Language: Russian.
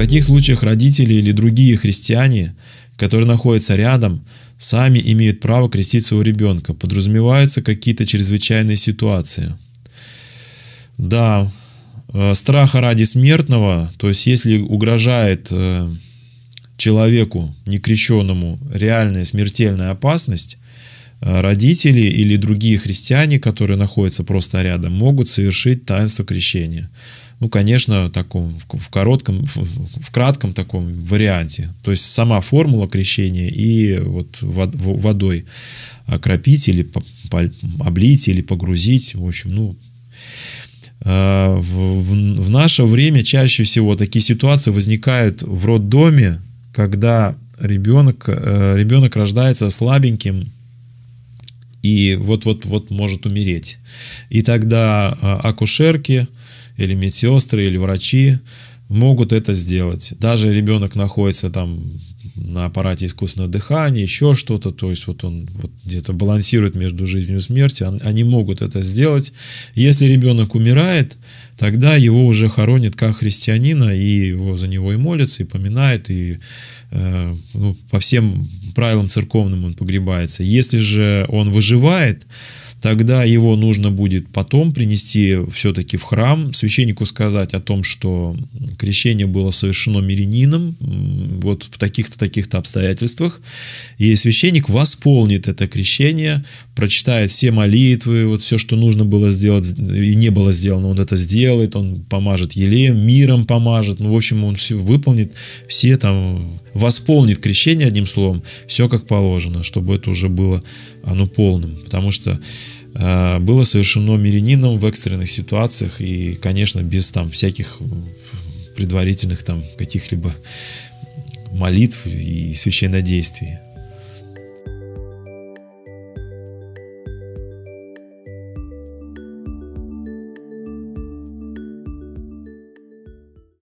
каких случаях родители или другие христиане, которые находятся рядом, сами имеют право крестить своего ребенка? Подразумеваются какие-то чрезвычайные ситуации? Да, э, страха ради смертного, то есть если угрожает э, человеку некрещенному реальная смертельная опасность, э, родители или другие христиане, которые находятся просто рядом, могут совершить таинство крещения ну, конечно, таком в коротком, в кратком таком варианте. То есть сама формула крещения и вот водой окропить или облить или погрузить, в общем, ну, э, в наше время чаще всего такие ситуации возникают в роддоме, когда ребенок, э, ребенок рождается слабеньким и вот-вот-вот может умереть. И тогда э, акушерки, или медсестры, или врачи могут это сделать. Даже ребенок находится там на аппарате искусственного дыхания, еще что-то, то есть вот он вот где-то балансирует между жизнью и смертью, они могут это сделать. Если ребенок умирает, тогда его уже хоронят как христианина, и его за него и молятся, и поминают, и э, ну, по всем правилам церковным он погребается. Если же он выживает, тогда его нужно будет потом принести все-таки в храм, священнику сказать о том, что крещение было совершено мирянином, вот в таких-то, таких-то обстоятельствах, и священник восполнит это крещение, прочитает все молитвы, вот все, что нужно было сделать и не было сделано, он это сделает, он помажет елеем, миром помажет, ну, в общем, он все выполнит, все там, восполнит крещение, одним словом, все как положено, чтобы это уже было, оно полным, потому что э, было совершено мирянином в экстренных ситуациях и, конечно, без там всяких предварительных там каких-либо молитв и священнодействий.